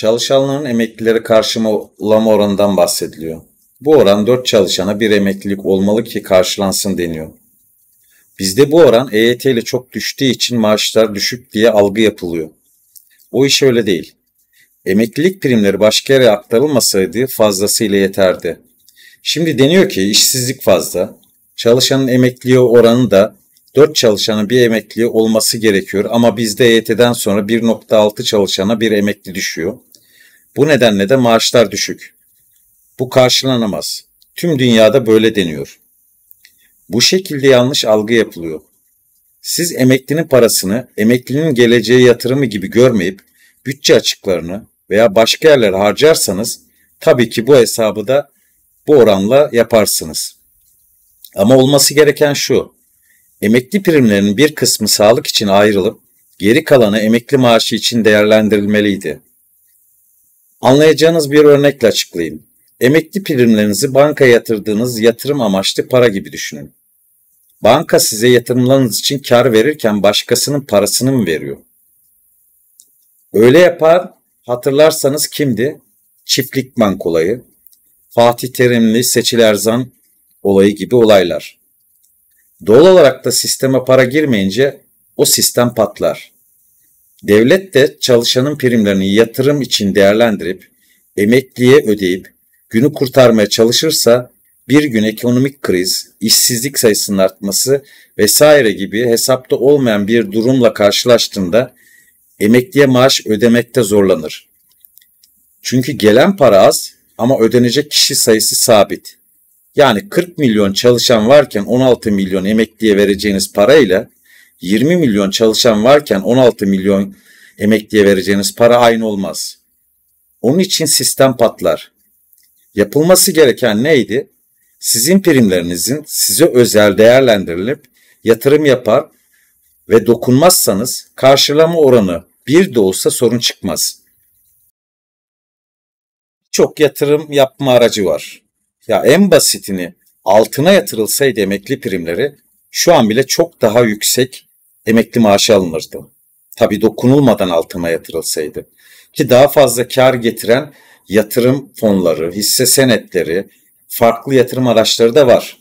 Çalışanların emeklileri karşılama oranından bahsediliyor. Bu oran 4 çalışana bir emeklilik olmalı ki karşılansın deniyor. Bizde bu oran EYT ile çok düştüğü için maaşlar düşük diye algı yapılıyor. O iş öyle değil. Emeklilik primleri başka yere aktarılmasaydı fazlasıyla yeterdi. Şimdi deniyor ki işsizlik fazla. Çalışanın emekliye oranı da 4 çalışanın bir emekli olması gerekiyor ama bizde EYT'den sonra 1.6 çalışana bir emekli düşüyor. Bu nedenle de maaşlar düşük. Bu karşılanamaz. Tüm dünyada böyle deniyor. Bu şekilde yanlış algı yapılıyor. Siz emeklinin parasını emeklinin geleceğe yatırımı gibi görmeyip bütçe açıklarını veya başka yerlere harcarsanız tabii ki bu hesabı da bu oranla yaparsınız. Ama olması gereken şu. Emekli primlerinin bir kısmı sağlık için ayrılıp geri kalanı emekli maaşı için değerlendirilmeliydi. Anlayacağınız bir örnekle açıklayayım. Emekli primlerinizi bankaya yatırdığınız yatırım amaçlı para gibi düşünün. Banka size yatırımlarınız için kar verirken başkasının parasını mı veriyor? Öyle yapar, hatırlarsanız kimdi? Çiftlikman kolayı, Fatih Terimli, Seçil Erzan olayı gibi olaylar. Doğal olarak da sisteme para girmeyince o sistem patlar. Devlet de çalışanın primlerini yatırım için değerlendirip emekliye ödeyip günü kurtarmaya çalışırsa bir gün ekonomik kriz, işsizlik sayısının artması vesaire gibi hesapta olmayan bir durumla karşılaştığında emekliye maaş ödemekte zorlanır. Çünkü gelen para az ama ödenecek kişi sayısı sabit. Yani 40 milyon çalışan varken 16 milyon emekliye vereceğiniz parayla 20 milyon çalışan varken 16 milyon emekliye vereceğiniz para aynı olmaz. Onun için sistem patlar. Yapılması gereken neydi? Sizin primlerinizin size özel değerlendirilip yatırım yapar ve dokunmazsanız karşılama oranı bir de olsa sorun çıkmaz. Çok yatırım yapma aracı var. Ya en basitini altına yatırılsaydı emekli primleri şu an bile çok daha yüksek emekli maaşı alınırdı. Tabi dokunulmadan altıma yatırılsaydı. Ki daha fazla kar getiren yatırım fonları, hisse senetleri, farklı yatırım araçları da var.